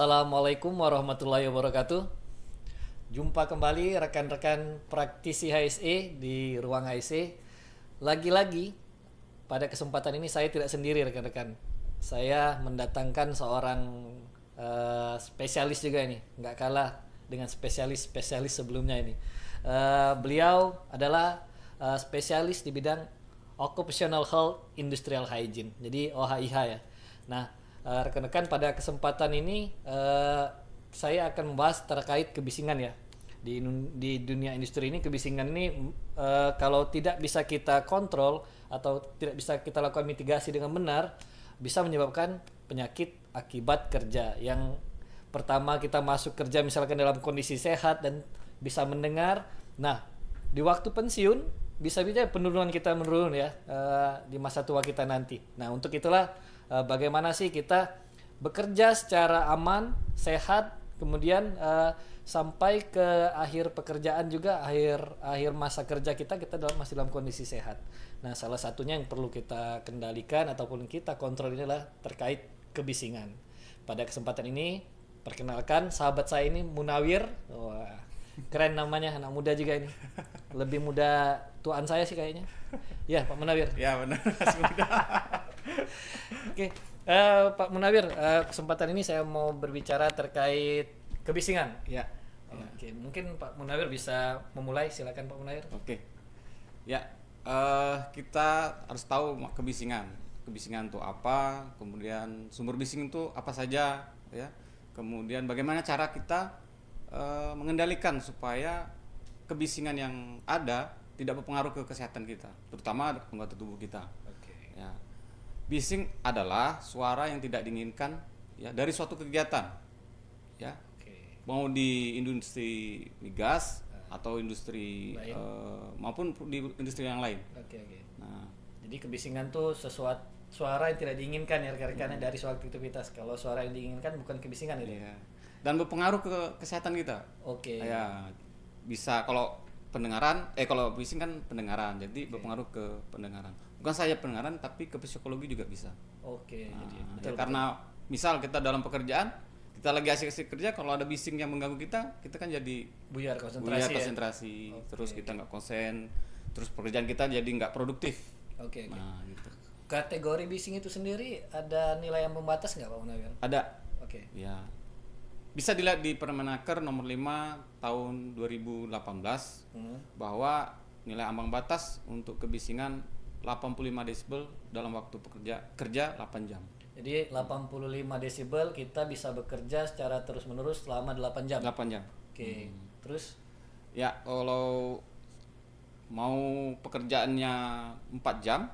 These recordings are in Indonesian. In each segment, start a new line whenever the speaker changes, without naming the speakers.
Assalamualaikum warahmatullahi wabarakatuh. Jumpa kembali rekan-rekan praktisi HSE di ruang HSE. Lagi-lagi pada kesempatan ini saya tidak sendiri rekan-rekan. Saya mendatangkan seorang uh, spesialis juga ini, nggak kalah dengan spesialis-spesialis sebelumnya ini. Uh, beliau adalah uh, spesialis di bidang occupational health industrial hygiene, jadi OHIH ya. Nah, Eh, rekan-rekan pada kesempatan ini uh, saya akan membahas terkait kebisingan ya di di dunia industri ini kebisingan ini uh, kalau tidak bisa kita kontrol atau tidak bisa kita lakukan mitigasi dengan benar bisa menyebabkan penyakit akibat kerja yang pertama kita masuk kerja misalkan dalam kondisi sehat dan bisa mendengar nah di waktu pensiun bisa bisa penurunan kita menurun ya uh, di masa tua kita nanti nah untuk itulah uh, bagaimana sih kita bekerja secara aman, sehat, kemudian uh, sampai ke akhir pekerjaan juga akhir akhir masa kerja kita kita dalam masih dalam kondisi sehat. Nah, salah satunya yang perlu kita kendalikan ataupun kita kontrol inilah terkait kebisingan. Pada kesempatan ini perkenalkan sahabat saya ini Munawir. Wah, keren namanya anak muda juga ini. Lebih muda tuan saya sih kayaknya. Ya, Pak Munawir. Ya, benar. Oke, okay. uh, eh, Pak Munawir, uh, kesempatan ini saya mau berbicara terkait kebisingan. Ya. Oke, okay. ya. mungkin Pak Munawir bisa memulai. Silakan Pak Munawir.
Oke. Okay. Ya, uh, kita harus tahu kebisingan. Kebisingan itu apa? Kemudian sumber bising itu apa saja, ya? Kemudian bagaimana cara kita uh, mengendalikan supaya kebisingan yang ada tidak berpengaruh ke kesehatan kita, terutama anggota tubuh kita. Oke. Okay. Ya Bising adalah suara yang tidak diinginkan ya dari suatu kegiatan. Ya. Okay. Mau di industri migas ah. atau industri uh, maupun di industri yang lain. Oke, okay, oke. Okay. Nah,
jadi kebisingan tuh sesuatu suara yang tidak diinginkan ya rekan hmm. dari suatu aktivitas. Kalau suara yang diinginkan bukan kebisingan itu.
Iya. Dan berpengaruh ke kesehatan kita. Oke. Okay. Ya, bisa kalau pendengaran eh kalau bising kan pendengaran. Jadi okay. berpengaruh ke pendengaran bukan saya pendengaran tapi ke psikologi juga bisa
oke okay, nah, jadi ya, karena
misal kita dalam pekerjaan kita lagi asik-asik kerja kalau ada bising yang mengganggu kita kita kan jadi buyar konsentrasi buyar ya? konsentrasi ya? okay. terus kita nggak konsen terus pekerjaan kita jadi nggak produktif oke okay, okay. nah gitu
kategori bising itu sendiri ada nilai yang membatas nggak Pak Munawir? Ada. Oke.
Okay. Ya. Bisa dilihat di Permenaker nomor 5 tahun 2018 hmm. bahwa nilai ambang batas untuk kebisingan 85 desibel dalam waktu pekerja kerja 8 jam.
Jadi 85 desibel kita bisa bekerja secara terus-menerus selama 8 jam. 8 jam. Oke. Hmm. Terus
ya kalau mau pekerjaannya 4 jam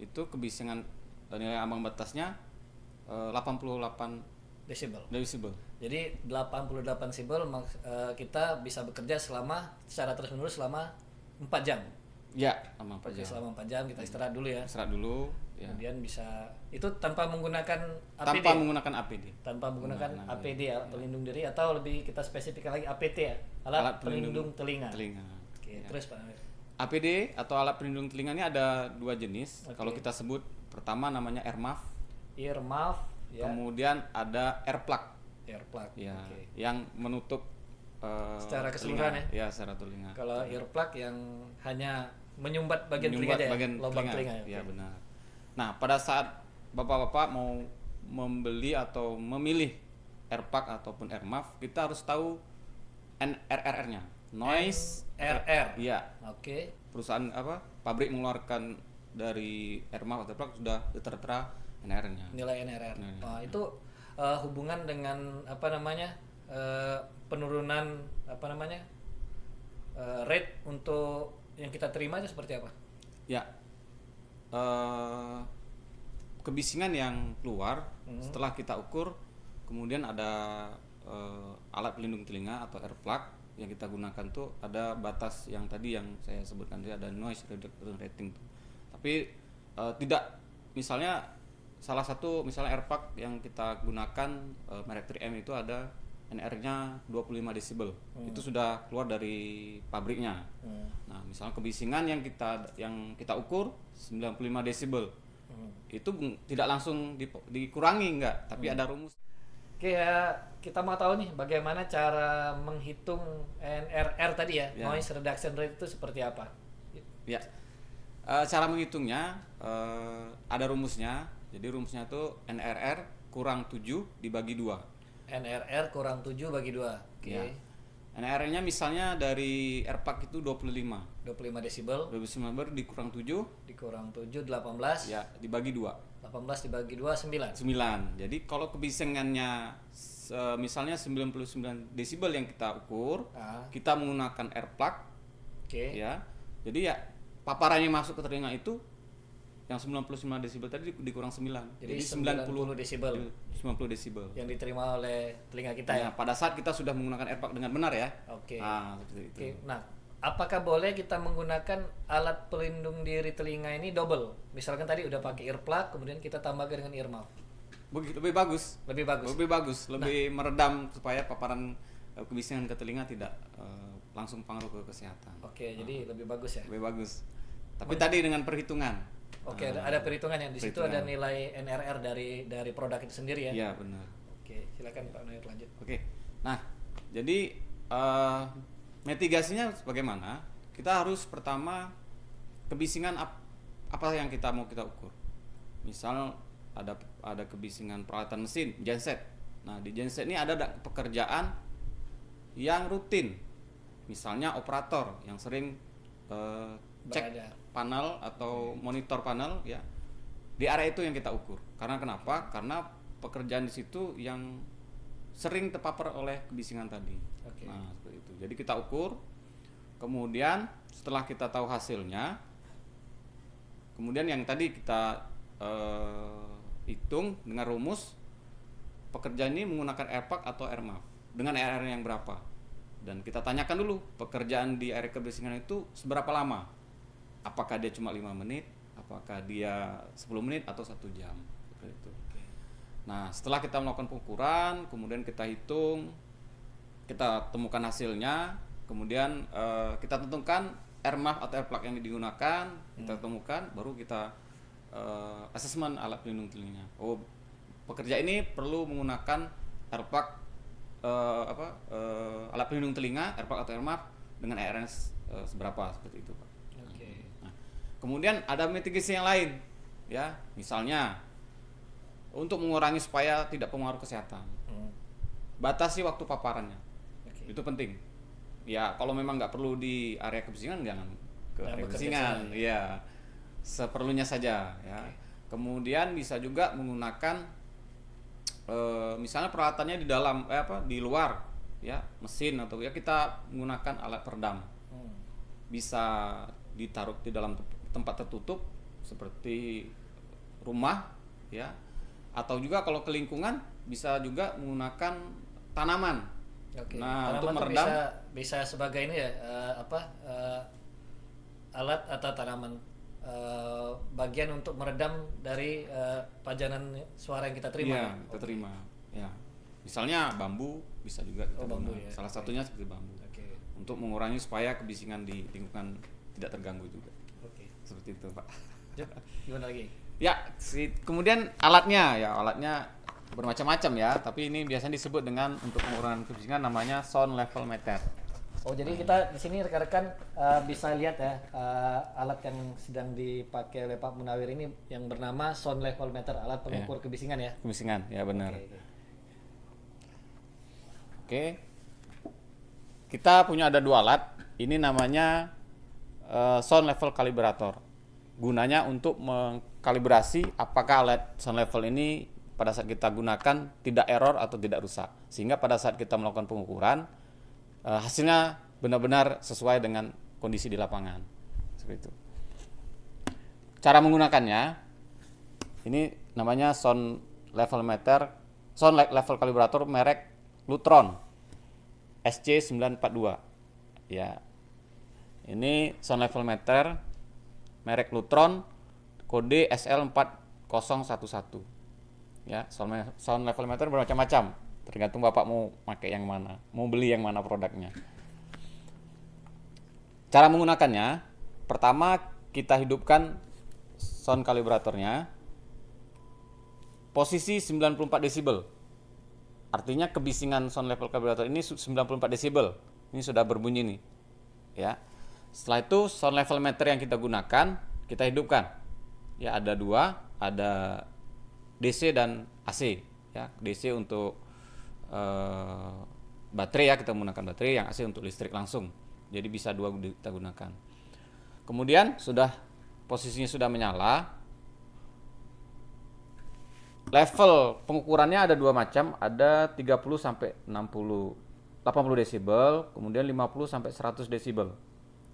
itu kebisingan nilai ambang batasnya 88 eh, desibel. Desibel.
Jadi 88
desibel eh, kita
bisa bekerja selama secara terus-menerus selama 4 jam.
Ya, sama empat jam. Selama empat
jam kita iya. istirahat dulu ya. Istirahat dulu. Ya. Kemudian bisa itu tanpa menggunakan APD. Tanpa menggunakan APD. Tanpa menggunakan APD ya, pelindung diri atau lebih kita spesifik lagi APT ya, alat, Alat pelindung, pelindung telinga. Telinga. Oke, Ya. terus Pak
APD atau alat pelindung telinga ini ada dua jenis. Okay. Kalau kita sebut pertama namanya muff,
Ear muff ya,
kemudian ada air plug, Ya, okay. yang menutup Eh, secara keseluruhan telinga, ya. Ya, secara telinga. Kalau
earplug yang hanya menyumbat bagian menyumbat telinga ya? bagian ya, lubang telinga. telinga. okay. Iya,
benar. Nah, pada saat Bapak-bapak mau membeli atau memilih earplug ataupun earmuff, kita harus tahu NRR-nya. Noise RR. Iya. Oke. Okay. Perusahaan apa? Pabrik mengeluarkan dari earmuff atau earplug sudah tertera NRR-nya. Nilai NRR. Nah, Oh,
itu uh, hubungan dengan apa namanya? Eh, penurunan apa namanya uh, rate untuk yang kita terima itu seperti apa?
Ya, uh, kebisingan yang keluar hmm. setelah kita ukur, kemudian ada uh, alat pelindung telinga atau air yang kita gunakan tuh ada batas yang tadi yang saya sebutkan tadi ada noise reduction rating Tapi e, tidak misalnya salah satu misalnya airpack yang kita gunakan e, merek 3M itu ada NR-nya 25 desibel. Hmm. Itu sudah keluar dari pabriknya. Hmm. Nah, misalnya kebisingan yang kita yang kita ukur 95 desibel. Hmm. Itu tidak langsung di, dikurangi enggak, tapi hmm. ada rumus.
Oke, ya, kita mau tahu nih bagaimana cara menghitung NRR tadi ya, ya. noise reduction rate itu seperti apa?
Ya. E, cara menghitungnya e, ada rumusnya. Jadi rumusnya itu NRR kurang 7 dibagi 2.
NRR kurang 7 bagi 2. Oke. Okay. Ya.
NRR-nya misalnya dari airpack itu 25. 25 desibel. 25 desibel dikurang 7. Dikurang 7 18. Ya, dibagi 2. 18 dibagi 2 9. 9. Jadi kalau kebisingannya misalnya 99 desibel yang kita ukur, ah. kita menggunakan airplug. Oke. Okay. Ya. Jadi ya paparannya masuk ke telinga itu yang 95 desibel tadi dikurang 9. Jadi, Jadi 90, desibel desibel. Iya, 90 desibel. Yang
diterima oleh telinga kita nah, ya. pada
saat kita sudah menggunakan earplug dengan benar ya. Oke. Okay. Nah, Okay.
Nah, apakah boleh kita menggunakan alat pelindung diri telinga ini double? Misalkan tadi udah pakai earplug kemudian kita tambahkan dengan earmuff.
Begitu lebih bagus. Lebih bagus. Lebih bagus, nah. lebih nah. meredam supaya paparan eh, kebisingan ke telinga tidak uh, langsung pengaruh ke kesehatan. Oke, okay, nah. jadi ah. lebih bagus ya. Lebih bagus. Tapi Men tadi dengan perhitungan Oke, okay, uh, ada perhitungan yang di situ ada nilai
NRR dari dari produk itu sendiri ya. Iya, benar. Oke, okay, silakan Pak Nair lanjut.
Oke. Okay. Nah, jadi uh, mitigasinya bagaimana? Kita harus pertama kebisingan ap, apa yang kita mau kita ukur. Misal ada ada kebisingan peralatan mesin, genset. Nah, di genset ini ada pekerjaan yang rutin. Misalnya operator yang sering uh, cek panel atau monitor panel ya di area itu yang kita ukur karena kenapa karena pekerjaan di situ yang sering terpapar oleh kebisingan tadi okay. nah seperti itu jadi kita ukur kemudian setelah kita tahu hasilnya kemudian yang tadi kita uh, hitung dengan rumus pekerjaan ini menggunakan airpack atau airmap dengan air yang berapa dan kita tanyakan dulu pekerjaan di area kebisingan itu seberapa lama apakah dia cuma lima menit apakah dia 10 menit atau satu jam seperti itu nah setelah kita melakukan pengukuran kemudian kita hitung kita temukan hasilnya kemudian uh, kita tentukan air airmap atau air plug yang digunakan hmm. kita temukan baru kita uh, eh, asesmen alat pelindung telinga oh pekerja ini perlu menggunakan plug uh, apa uh, alat pelindung telinga air plug atau air airmap dengan ARNS uh, seberapa seperti itu pak Kemudian ada mitigasi yang lain, ya, misalnya untuk mengurangi supaya tidak pengaruh kesehatan. Hmm. Batasi waktu paparannya, okay. itu penting. Ya, kalau memang nggak perlu di area kebisingan, jangan ke area kebisingan, ya seperlunya saja, ya. Kemudian bisa juga menggunakan, e, misalnya peralatannya di dalam, eh, apa, di luar, ya, mesin atau ya kita menggunakan alat peredam hmm. bisa ditaruh di dalam tempat tertutup seperti rumah ya atau juga kalau ke lingkungan bisa juga menggunakan tanaman. Oke. Nah, tanaman untuk meredam bisa bisa
sebagai ini ya uh, apa uh, alat atau tanaman uh, bagian untuk meredam dari uh, pajanan suara yang kita terima. Iya, ya,
kita okay. terima. Ya. Misalnya bambu bisa juga oh, bambu, Ya. Salah okay. satunya seperti bambu. Okay. Untuk mengurangi supaya kebisingan di lingkungan tidak terganggu juga seperti itu pak gimana lagi ya si, kemudian alatnya ya alatnya bermacam-macam ya tapi ini biasanya disebut dengan untuk pengurangan kebisingan namanya sound level meter
oh jadi kita di sini rekan-rekan uh, bisa lihat ya uh, alat yang sedang dipakai oleh Pak Munawir ini yang bernama sound level meter alat pengukur ya. kebisingan ya
kebisingan ya benar oke okay. kita punya ada dua alat ini namanya uh, sound level kalibrator. Gunanya untuk mengkalibrasi apakah alat sound level ini pada saat kita gunakan tidak error atau tidak rusak. Sehingga pada saat kita melakukan pengukuran eh, hasilnya benar-benar sesuai dengan kondisi di lapangan. Seperti itu. Cara menggunakannya ini namanya sound level meter, sound level kalibrator merek Lutron SC942. Ya, ini sound level meter merek Lutron kode SL4011. Ya, sound, sound level meter bermacam-macam, tergantung Bapak mau pakai yang mana, mau beli yang mana produknya. Cara menggunakannya, pertama kita hidupkan sound kalibratornya posisi 94 desibel. Artinya kebisingan sound level kalibrator ini 94 desibel. Ini sudah berbunyi nih. Ya. Setelah itu sound level meter yang kita gunakan kita hidupkan. Ya ada dua, ada DC dan AC. Ya DC untuk uh, baterai ya kita menggunakan baterai, yang AC untuk listrik langsung. Jadi bisa dua kita gunakan. Kemudian sudah posisinya sudah menyala, level pengukurannya ada dua macam, ada 30 sampai 60 80 desibel, kemudian 50 sampai 100 desibel.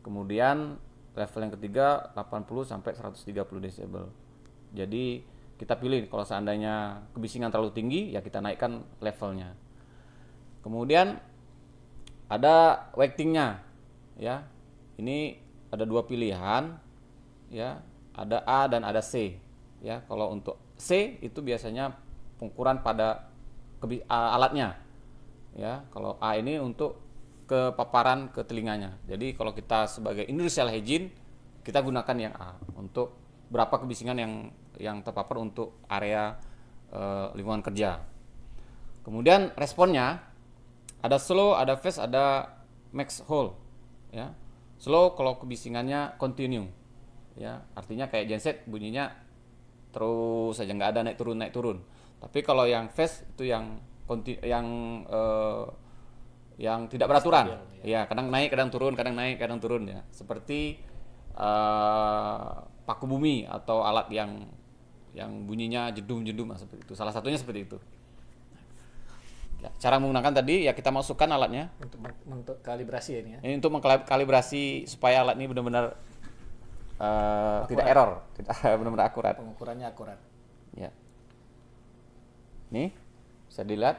Kemudian level yang ketiga 80 sampai 130 desibel. Jadi kita pilih kalau seandainya kebisingan terlalu tinggi ya kita naikkan levelnya. Kemudian ada weightingnya ya. Ini ada dua pilihan ya, ada A dan ada C ya. Kalau untuk C itu biasanya pengukuran pada alatnya ya. Kalau A ini untuk ke paparan ke telinganya. Jadi kalau kita sebagai industrial hygiene kita gunakan yang A untuk berapa kebisingan yang yang terpapar untuk area e, lingkungan kerja. Kemudian responnya ada slow, ada fast, ada max hole. Ya. Slow kalau kebisingannya continue. Ya, artinya kayak genset bunyinya terus saja nggak ada naik turun naik turun. Tapi kalau yang fast itu yang yang e, yang tidak beraturan. ya. ya, kadang naik, kadang turun, kadang naik, kadang turun ya. Seperti uh, paku bumi atau alat yang yang bunyinya jedum-jedum nah, seperti itu. Salah satunya seperti itu. Ya, cara menggunakan tadi ya kita masukkan alatnya
untuk untuk kalibrasi ya ini
ya. Ini eh, untuk mengkalibrasi supaya alat ini benar-benar uh, tidak error, tidak benar-benar akurat. Pengukurannya akurat. Ya. Ini bisa dilihat.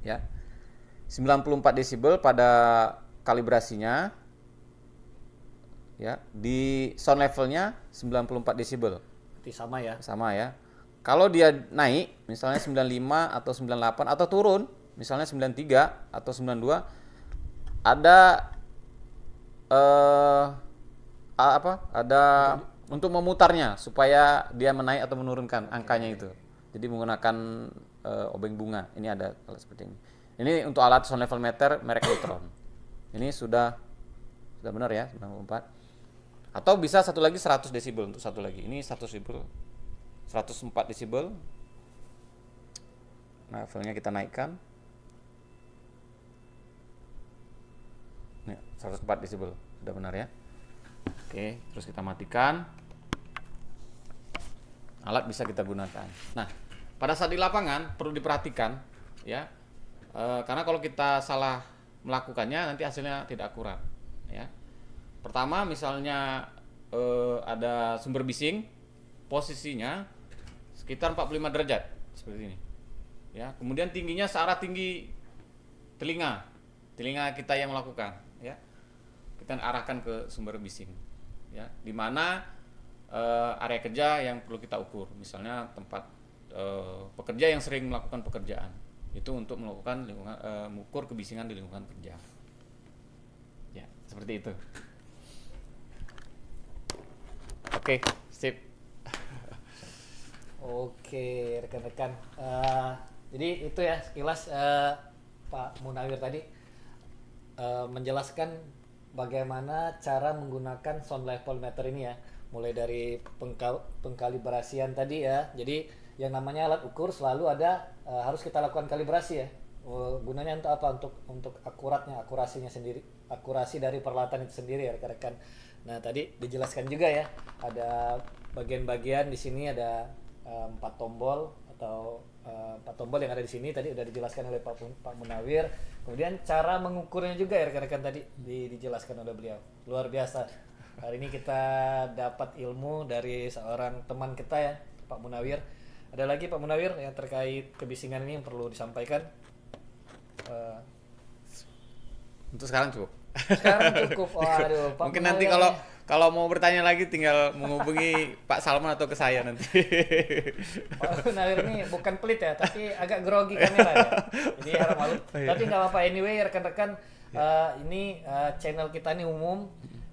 Ya. 94 desibel pada kalibrasinya ya di sound levelnya 94 desibel. Berarti sama ya. Sama ya. Kalau dia naik misalnya 95 atau 98 atau turun misalnya 93 atau 92 ada eh apa? Ada untuk memutarnya supaya dia menaik atau menurunkan angkanya itu. Jadi menggunakan uh, obeng bunga. Ini ada kalau seperti ini. Ini untuk alat sound level meter merek Lutron. Ini sudah sudah benar ya 94. Atau bisa satu lagi 100 desibel untuk satu lagi. Ini 100 desibel. 104 desibel. Nah, levelnya kita naikkan. Nih, 104 desibel. Sudah benar ya. Oke, terus kita matikan. Alat bisa kita gunakan. Nah, pada saat di lapangan perlu diperhatikan ya E, karena kalau kita salah melakukannya nanti hasilnya tidak akurat ya. Pertama misalnya e, ada sumber bising posisinya sekitar 45 derajat seperti ini. Ya, kemudian tingginya searah tinggi telinga. Telinga kita yang melakukan ya. Kita arahkan ke sumber bising ya. Di mana e, area kerja yang perlu kita ukur, misalnya tempat e, pekerja yang sering melakukan pekerjaan itu untuk melakukan lingkungan uh, mengukur kebisingan di lingkungan kerja ya seperti itu oke okay, sip
oke rekan-rekan uh, jadi itu ya sekilas uh, Pak Munawir tadi uh, menjelaskan bagaimana cara menggunakan sound level meter ini ya mulai dari pengkal pengkalibrasian tadi ya jadi yang namanya alat ukur selalu ada uh, harus kita lakukan kalibrasi ya uh, gunanya untuk apa untuk untuk akuratnya akurasinya sendiri akurasi dari peralatan itu sendiri ya rekan-rekan nah tadi dijelaskan juga ya ada bagian-bagian di sini ada eh, empat uh, tombol atau eh, empat tombol yang ada di sini tadi sudah dijelaskan oleh Pak, Pak Munawir kemudian cara mengukurnya juga ya rekan-rekan tadi di, dijelaskan oleh beliau luar biasa hari ini kita dapat ilmu dari seorang teman kita ya Pak Munawir ada lagi Pak Munawir yang
terkait kebisingan ini yang perlu disampaikan? Uh, Untuk sekarang cukup. Sekarang cukup. Aduh, Pak Mungkin Munawir nanti kalau ya. kalau mau bertanya lagi tinggal menghubungi Pak Salman atau ke saya nanti. Pak Munawir ini
bukan pelit ya, tapi agak grogi kamera ya. ya? Jadi harap malu. Oh, iya. Tapi nggak apa-apa. Anyway, rekan-rekan, uh, ini uh, channel kita ini umum.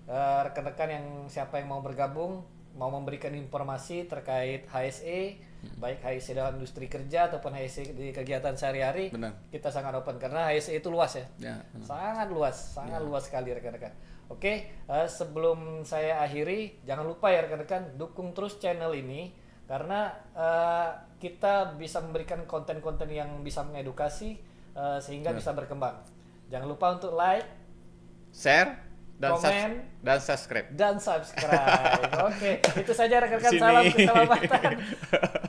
rekan mm-hmm. rekan-rekan yang siapa yang mau bergabung mau memberikan informasi terkait HSE hmm. baik HIC e dalam industri kerja ataupun HIC e di kegiatan sehari-hari kita sangat open karena HIC e itu luas ya, ya sangat luas sangat ya. luas sekali rekan-rekan oke uh, sebelum saya akhiri jangan lupa ya rekan-rekan dukung terus channel ini karena uh, kita bisa memberikan konten-konten yang bisa mengedukasi uh, sehingga benar. Ya. bisa berkembang jangan lupa untuk like
share dan komen subs dan subscribe dan subscribe oke okay. itu saja rekan-rekan salam keselamatan